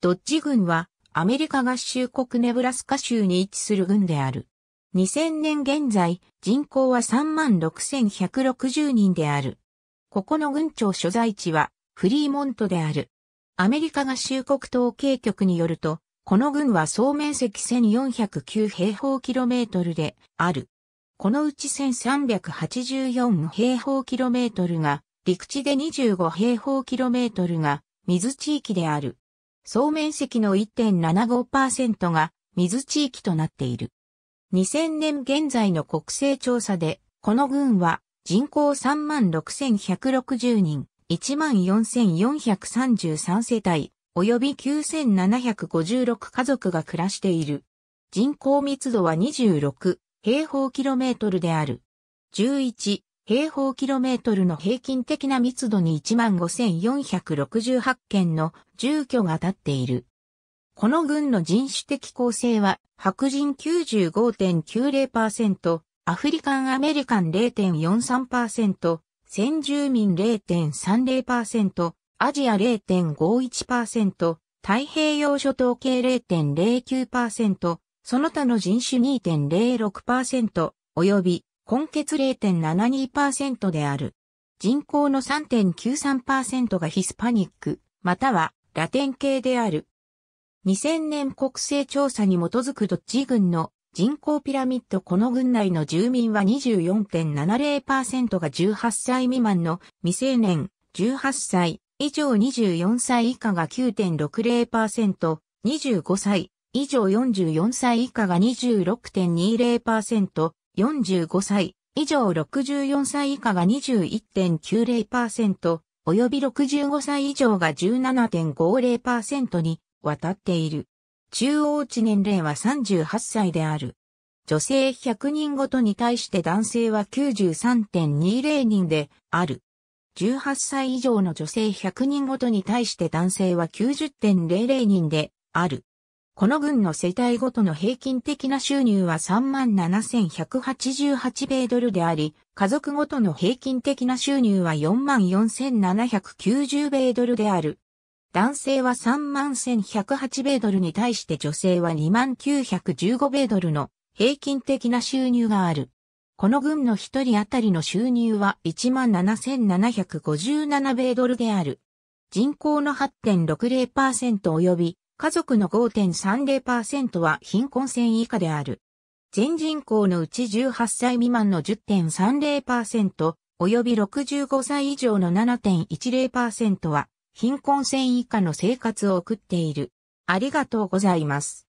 ドッジ軍はアメリカ合衆国ネブラスカ州に位置する軍である。2000年現在、人口は36,160人である。ここの軍庁所在地はフリーモントである。アメリカ合衆国統計局によると、この軍は総面積1409平方キロメートルである。このうち1384平方キロメートルが陸地で25平方キロメートルが水地域である。総面積の1.75%が水地域となっている。2000年現在の国勢調査で、この群は人口36,160人、14,433世帯、及び9,756家族が暮らしている。人口密度は26平方キロメートルである。11平方キロメートルの平均的な密度に15,468件の住居が建っている。この軍の人種的構成は白人95.90%、アフリカンアメリカン0.43%、先住民0.30%、アジア0.51%、太平洋諸島系0.09%、その他の人種2.06%、及び根結0.72%である。人口の3.93%がヒスパニック、またはラテン系である。2000年国勢調査に基づくドッジ軍の人口ピラミッドこの軍内の住民は24.70%が18歳未満の未成年、18歳以上24歳以下が9.60%、25歳以上44歳以下が26.20%、45歳以上64歳以下が21.90%、及び65歳以上が17.50%に渡っている。中央値年齢は38歳である。女性100人ごとに対して男性は93.20人である。18歳以上の女性100人ごとに対して男性は90.00人である。この軍の世帯ごとの平均的な収入は37,188米ドルであり、家族ごとの平均的な収入は44,790米ドルである。男性は31,108米ドルに対して女性は2 9 1 5米ドルの平均的な収入がある。この軍の一人当たりの収入は17,757米ドルである。人口の8.60%及び家族の5.30%は貧困線以下である。全人口のうち18歳未満の10.30%、及び65歳以上の7.10%は貧困線以下の生活を送っている。ありがとうございます。